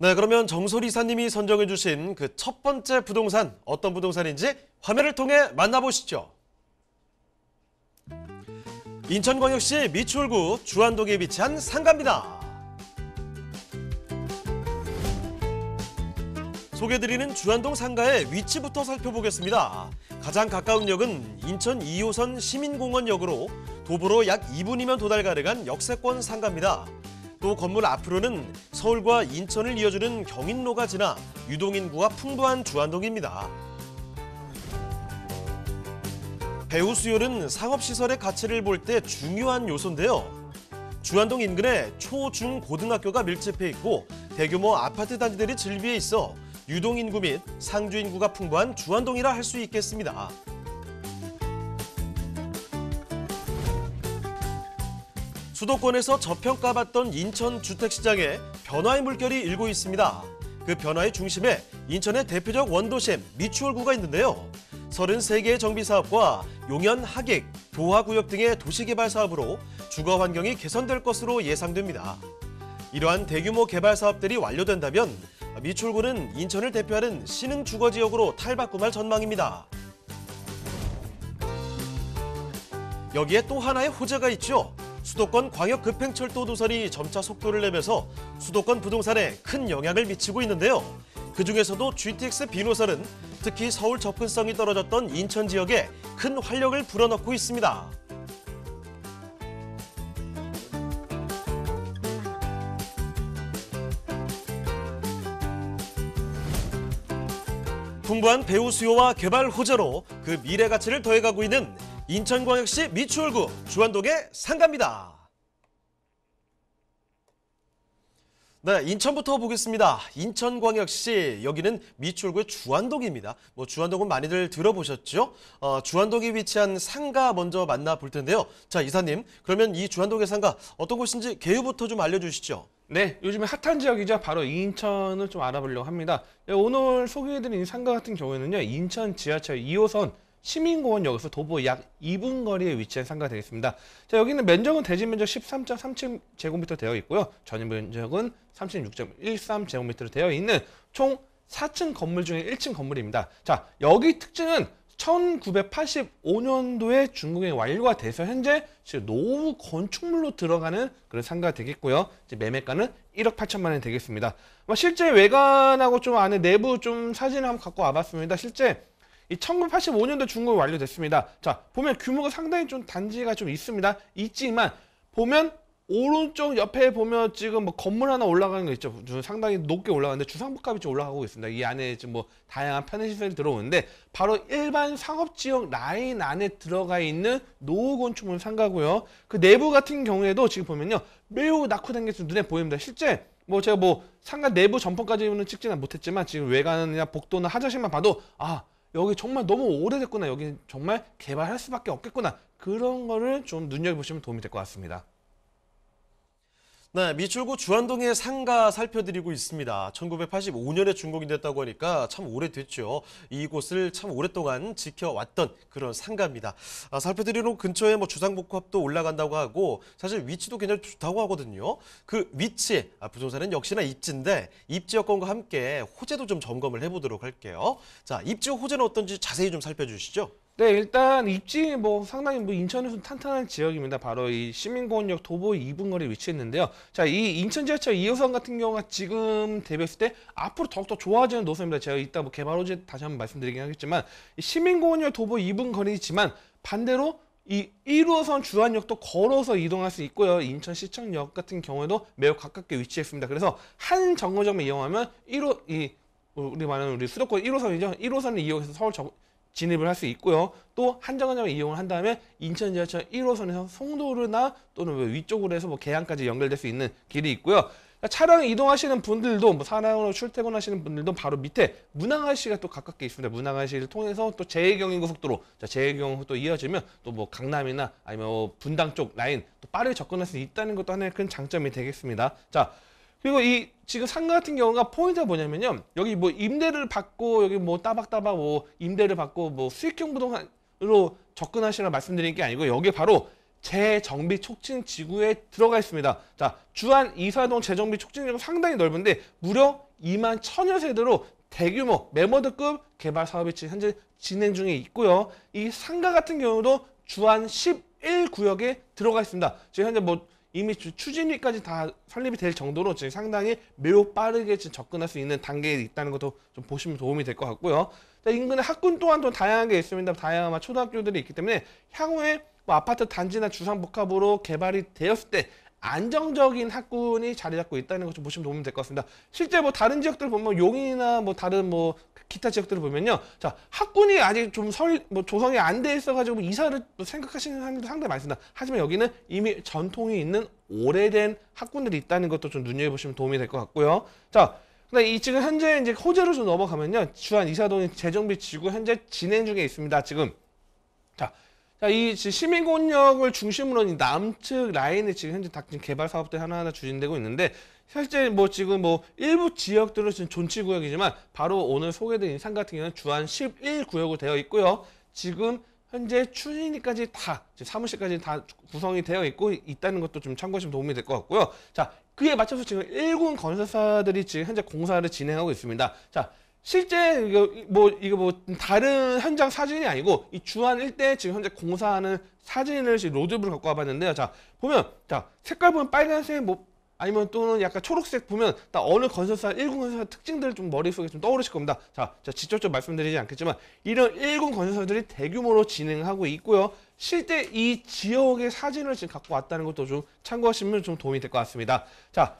네, 그러면 정소리 사님이 선정해 주신 그 첫 번째 부동산 어떤 부동산인지 화면을 통해 만나보시죠. 인천광역시 미추홀구 주안동에 위치한 상가입니다. 소개드리는 주안동 상가의 위치부터 살펴보겠습니다. 가장 가까운 역은 인천 2호선 시민공원역으로 도보로 약 2분이면 도달 가능한 역세권 상가입니다. 또 건물 앞으로는 서울과 인천을 이어주는 경인로가 지나 유동인구가 풍부한 주안동입니다. 배우 수요는 상업시설의 가치를 볼 때 중요한 요소인데요. 주안동 인근에 초, 중, 고등학교가 밀집해 있고 대규모 아파트 단지들이 즐비해 있어 유동인구 및 상주인구가 풍부한 주안동이라 할 수 있겠습니다. 수도권에서 저평가받던 인천 주택시장에 변화의 물결이 일고 있습니다. 그 변화의 중심에 인천의 대표적 원도심 미추홀구가 있는데요. 33개의 정비사업과 용현, 하객, 도하구역 등의 도시개발 사업으로 주거 환경이 개선될 것으로 예상됩니다. 이러한 대규모 개발 사업들이 완료된다면 미추홀구는 인천을 대표하는 신흥 주거 지역으로 탈바꿈할 전망입니다. 여기에 또 하나의 호재가 있죠. 수도권 광역 급행철도 도선이 점차 속도를 내면서 수도권 부동산에 큰 영향을 미치고 있는데요. 그중에서도 GTX 비노선은 특히 서울 접근성이 떨어졌던 인천 지역에 큰 활력을 불어넣고 있습니다. 풍부한 배우 수요와 개발 호재로 그 미래 가치를 더해가고 있는 인천광역시 미추홀구 주안동의 상가입니다. 네, 인천부터 보겠습니다. 인천광역시 여기는 미추홀구의 주안동입니다. 뭐 주안동은 많이들 들어보셨죠? 어, 주안동에 위치한 상가 먼저 만나볼 텐데요. 자, 이사님, 그러면 이 주안동의 상가 어떤 곳인지 개요부터 좀 알려주시죠. 네, 요즘에 핫한 지역이자 바로 인천을 좀 알아보려고 합니다. 예, 오늘 소개해드린 이 상가 같은 경우에는요, 인천 지하철 2호선 시민공원역에서 도보 약 2분 거리에 위치한 상가 되겠습니다. 자, 여기는 면적은 대지 면적 13.37제곱미터 되어 있고요. 전용 면적은 36.13제곱미터로 되어 있는 총 4층 건물 중에 1층 건물입니다. 자, 여기 특징은 1985년도에 중국에 완료가 돼서 현재 지금 노후 건축물로 들어가는 그런 상가 가 되겠고요. 이제 매매가는 1억 8천만 원이 되겠습니다. 실제 외관하고 좀 안에 내부 좀 사진을 한번 갖고 와봤습니다. 실제 이 1985년도 준공이 완료됐습니다. 자, 보면 규모가 상당히 좀 단지가 좀 있습니다. 있지만 보면 오른쪽 옆에 보면 지금 뭐 건물 하나 올라가는 거 있죠. 상당히 높게 올라가는데 주상복합이 좀 올라가고 있습니다. 이 안에 지금 뭐 다양한 편의시설이 들어오는데 바로 일반 상업지역 라인 안에 들어가 있는 노후 건축물 상가고요. 그 내부 같은 경우에도 지금 보면요. 매우 낙후된 게 눈에 보입니다. 실제 뭐 제가 뭐 상가 내부 점포까지는 찍지는 못했지만 지금 외관이나 복도나 하장실만 봐도 아 여기 정말 너무 오래됐구나. 여기 정말 개발할 수밖에 없겠구나. 그런 거를 좀 눈여겨보시면 도움이 될 것 같습니다. 네, 미출구 주안동의 상가 살펴드리고 있습니다. 1985년에 준공이 됐다고 하니까 참 오래됐죠. 이곳을 참 오랫동안 지켜왔던 그런 상가입니다. 아, 살펴드리는 근처에 뭐 주상복합도 올라간다고 하고 사실 위치도 굉장히 좋다고 하거든요. 그위치 아, 부동산은 역시나 입지인데 입지 여건과 함께 호재도 좀 점검을 해보도록 할게요. 자, 입지 호재는 어떤지 자세히 좀 살펴주시죠. 네, 일단 입지 뭐 상당히 뭐 인천에서 탄탄한 지역입니다. 바로 이 시민공원역 도보 2분 거리에 위치했는데요. 자, 이 인천 지하철 2호선 같은 경우가 지금 대비했을 때 앞으로 더욱더 좋아지는 노선입니다. 제가 이따 뭐 개발 호재 다시 한번 말씀드리긴 하겠지만 시민공원역 도보 2분 거리지만 반대로 이 1호선 주안역도 걸어서 이동할 수 있고요. 인천시청역 같은 경우에도 매우 가깝게 위치했습니다. 그래서 한 정거장만 이용하면 1호 이 우리 말하는 우리 수도권 1호선이죠. 1호선을 이용해서 서울 정, 거 진입을 할 수 있고요. 또 한정거장을 이용을 한다면 인천 지하철 1호선에서 송도나 로 또는 뭐 위쪽으로 해서 뭐 계양까지 연결될 수 있는 길이 있고요. 차량 이동하시는 분들도 뭐 산항으로 출퇴근하시는 분들도 바로 밑에 문항아시가 또 가깝게 있습니다. 문항아시를 통해서 또 제2경인고속도로 제2경으로 인또 이어지면 또 뭐 강남이나 아니면 뭐 분당 쪽 라인 또 빠르게 접근할 수 있다는 것도 하나의 큰 장점이 되겠습니다. 자. 그리고 이 지금 상가 같은 경우가 포인트가 뭐냐면요. 여기 뭐 임대를 받고 여기 뭐 따박따박 뭐 임대를 받고 뭐 수익형 부동산으로 접근하시라 말씀드린 게 아니고 여기 바로 재정비 촉진 지구에 들어가 있습니다. 자, 주한 이사동 재정비 촉진지구 상당히 넓은데 무려 2만 천여 세대로 대규모 메모드급 개발 사업이 지금 현재 진행 중에 있고요. 이 상가 같은 경우도 주한 11구역에 들어가 있습니다. 지금 현재 뭐 이미 추진위까지 다 설립이 될 정도로 지금 상당히 매우 빠르게 지금 접근할 수 있는 단계에 있다는 것도 좀 보시면 도움이 될 것 같고요. 자, 인근의 학군 또한 또 다양한 게 있습니다. 다양한 초등학교들이 있기 때문에 향후에 뭐 아파트 단지나 주상복합으로 개발이 되었을 때 안정적인 학군이 자리 잡고 있다는 것을 보시면 도움이 될 것 같습니다. 실제 뭐 다른 지역들 보면 용인이나 뭐 다른 뭐 기타 지역들을 보면요. 자, 학군이 아직 좀 설, 뭐 조성이 안 돼 있어가지고 뭐 이사를 생각하시는 사람도 들 상당히 많습니다. 하지만 여기는 이미 전통이 있는 오래된 학군들이 있다는 것도 좀 눈여겨보시면 도움이 될 것 같고요. 자, 근데 이 지금 현재 이제 호재로 좀 넘어가면요. 주한 이사동이 재정비 지구 현재 진행 중에 있습니다. 지금. 자, 자, 이 시민권역을 중심으로 이 남측 라인에 지금 현재 닥 개발 사업들 하나하나 추진되고 있는데 실제 뭐 지금 뭐 일부 지역들은 지금 존치 구역이지만 바로 오늘 소개된이 산 같은 경우는 주한 11구역으로 되어 있고요. 지금 현재 추진이까지 다 사무실까지 다 구성이 되어 있고 있다는 것도 좀 참고하시면 도움이 될 것 같고요. 자, 그에 맞춰서 지금 일군 건설사들이 지금 현재 공사를 진행하고 있습니다. 자, 실제 이거 뭐 이거 뭐 다른 현장 사진이 아니고 이 주안 일대 지금 현재 공사하는 사진을 지금 로드뷰를 갖고 와봤는데요. 자 보면 자 색깔 보면 빨간색 뭐 아니면 또는 약간 초록색 보면 딱 어느 건설사 일군 건설사 특징들좀 머릿속에 좀 떠오르실 겁니다. 자, 자 직접적 으로 말씀드리지 않겠지만 이런 일군 건설사들이 대규모로 진행하고 있고요. 실제 이 지역의 사진을 지금 갖고 왔다는 것도 좀 참고하시면 좀 도움이 될 것 같습니다. 자,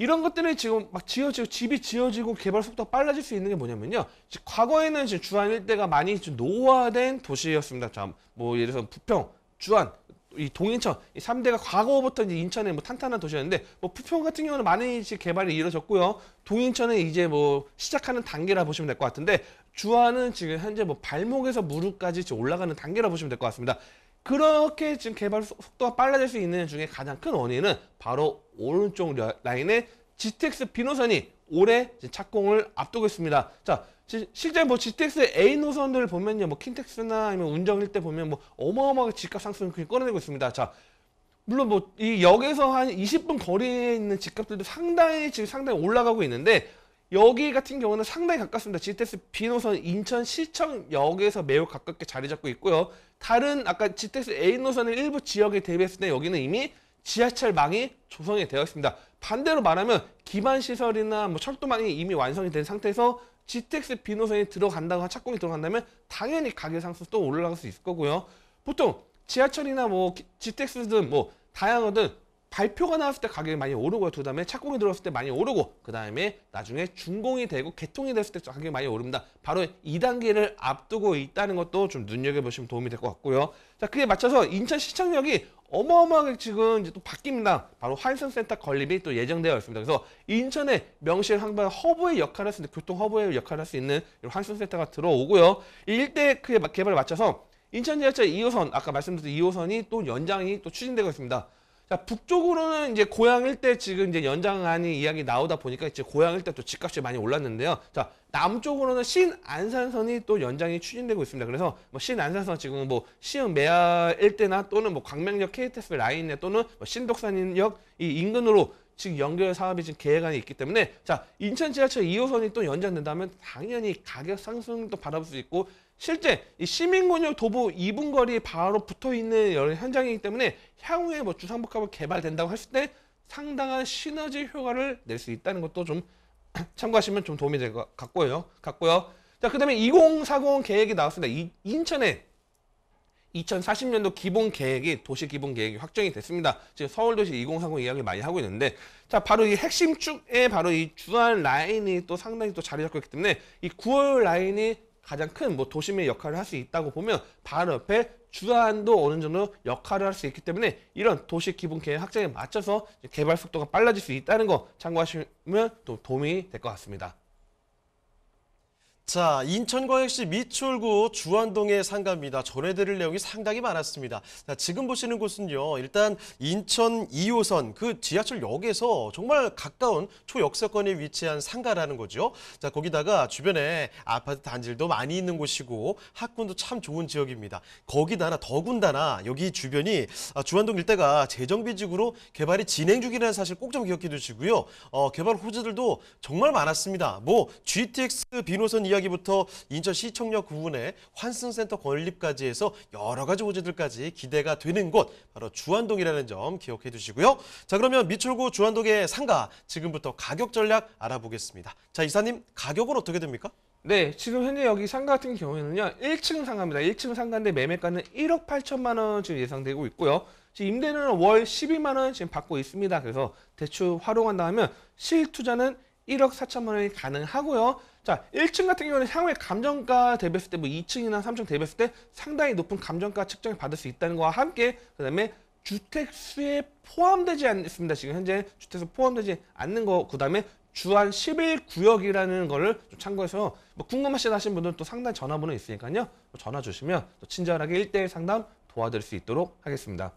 이런 것 때문에 지금 막 지어지고 집이 지어지고 개발 속도가 빨라질 수 있는 게 뭐냐면요. 과거에는 지금 주한 일대가 많이 좀 노화된 도시였습니다. 자, 뭐 예를 들어서 부평, 주한이 동인천 이 3대가 과거부터 이제 인천의 뭐 탄탄한 도시였는데 뭐 부평 같은 경우는 많은 이제 개발이 이루어졌고요. 동인천은 이제 뭐 시작하는 단계라 보시면 될 것 같은데 주한은 지금 현재 뭐 발목에서 무릎까지 올라가는 단계라 보시면 될 것 같습니다. 그렇게 지금 개발 속도가 빨라질 수 있는 중에 가장 큰 원인은 바로 오른쪽 라인의 GTX B 노선이 올해 착공을 앞두고 있습니다. 자, 실제 뭐 GTX A 노선들 보면요, 뭐 킨텍스나 아니면 운정일 때 보면 뭐 어마어마하게 집값 상승을 끌어내고 있습니다. 자, 물론 뭐 이 역에서 한 20분 거리에 있는 집값들도 상당히 지금 상당히 올라가고 있는데 여기 같은 경우는 상당히 가깝습니다. GTX B 노선 인천 시청역에서 매우 가깝게 자리 잡고 있고요. 다른 아까 GTX A 노선의 일부 지역에 대비했을 때 여기는 이미 지하철망이 조성이 되어 있습니다. 반대로 말하면 기반 시설이나 뭐 철도망이 이미 완성이 된 상태에서 GTX B 노선이 들어간다고 착공이 들어간다면 당연히 가격 상승도 올라갈 수 있을 거고요. 보통 지하철이나 뭐 GTX든 뭐 다양하든 발표가 나왔을 때 가격이 많이 오르고요. 그 다음에 착공이 들어갔을 때 많이 오르고 그 다음에 나중에 준공이 되고 개통이 됐을 때 가격이 많이 오릅니다. 바로 2단계를 앞두고 있다는 것도 좀 눈여겨보시면 도움이 될 것 같고요. 자 그에 맞춰서 인천 시청역이 어마어마하게 지금 이제 또 바뀝니다. 바로 환승센터 건립이 또 예정되어 있습니다. 그래서 인천의 명실 항발 허브의 역할을 할 수 있는 교통 허브의 역할을 할 수 있는 환승센터가 들어오고요. 일대 그에 개발에 맞춰서 인천 지하철 2호선 아까 말씀드린 렸 2호선이 또 연장이 또 추진되고 있습니다. 자, 북쪽으로는 이제 고향일때 지금 이제 연장안이 이야기 나오다 보니까 이제 고향일때 또 집값이 많이 올랐는데요. 자, 남쪽으로는 신안산선이 또 연장이 추진되고 있습니다. 그래서 뭐 신안산선 지금 뭐 시흥 매화 일때나 또는 뭐 광명역 KTX 라인에 또는 뭐 신덕산역 이 인근으로 지금 연결 사업이 지금 계획안이 있기 때문에 자 인천 지하철 2호선이 또 연장된다면 당연히 가격 상승도 바라볼 수 있고 실제 이 시민권역 도보 2분 거리에 바로 붙어 있는 여러 현장이기 때문에 향후에 뭐 주상복합을 개발된다고 했을 때 상당한 시너지 효과를 낼 수 있다는 것도 좀 참고하시면 좀 도움이 될 것 같고요. 같고요. 자, 그다음에 2040 계획이 나왔습니다. 이, 인천에 2040년도 기본 계획이 도시 기본 계획이 확정이 됐습니다. 지금 서울도시 2030 이야기를 많이 하고 있는데 자 바로 이 핵심 축에 바로 이 주안 라인이 또 상당히 또 자리 잡고 있기 때문에 이 9월 라인이 가장 큰 뭐 도심의 역할을 할 수 있다고 보면 바로 옆에 주안도 어느 정도 역할을 할 수 있기 때문에 이런 도시 기본 계획 확정에 맞춰서 개발 속도가 빨라질 수 있다는 거 참고하시면 또 도움이 될 것 같습니다. 자, 인천광역시 미추홀구 주안동의 상가입니다. 전해드릴 내용이 상당히 많았습니다. 자, 지금 보시는 곳은요, 일단 인천 2호선 그 지하철역에서 정말 가까운 초역사권에 위치한 상가라는 거죠. 자, 거기다가 주변에 아파트 단지도 많이 있는 곳이고 학군도 참 좋은 지역입니다. 거기다나 더군다나 여기 주변이 아, 주안동 일대가 재정비직으로 개발이 진행 중이라는 사실 꼭 좀 기억해 두시고요. 어, 개발 호재들도 정말 많았습니다. 뭐 GTX 비노선 이야 이야기부터 인천시청역 구분에 환승센터 건립까지 해서 여러 가지 호재들까지 기대가 되는 곳 바로 주안동이라는 점 기억해 두시고요. 자 그러면 미출구 주안동의 상가 지금부터 가격 전략 알아보겠습니다. 자 이사님 가격은 어떻게 됩니까? 네, 지금 현재 여기 상가 같은 경우에는요, 1층 상가입니다. 1층 상가인데 매매가는 1억 8천만 원 지금 예상되고 있고요. 지금 임대료는 월 12만 원 지금 받고 있습니다. 그래서 대출 활용한다면 실투자는 1억 4천만 원이 가능하고요. 자, 1층 같은 경우는 향후에 감정가 대비했을 때, 뭐 2층이나 3층 대비했을 때 상당히 높은 감정가 측정이 받을 수 있다는 것과 함께, 그 다음에 주택수에 포함되지 않습니다. 지금 현재 주택수 포함되지 않는 거, 그 다음에 주한 1 1 구역이라는 거를 좀 참고해서 뭐 궁금하시다 하신 분들은 또 상담 전화번호 있으니까요. 뭐 전화 주시면 또 친절하게 1대1 상담 도와드릴 수 있도록 하겠습니다.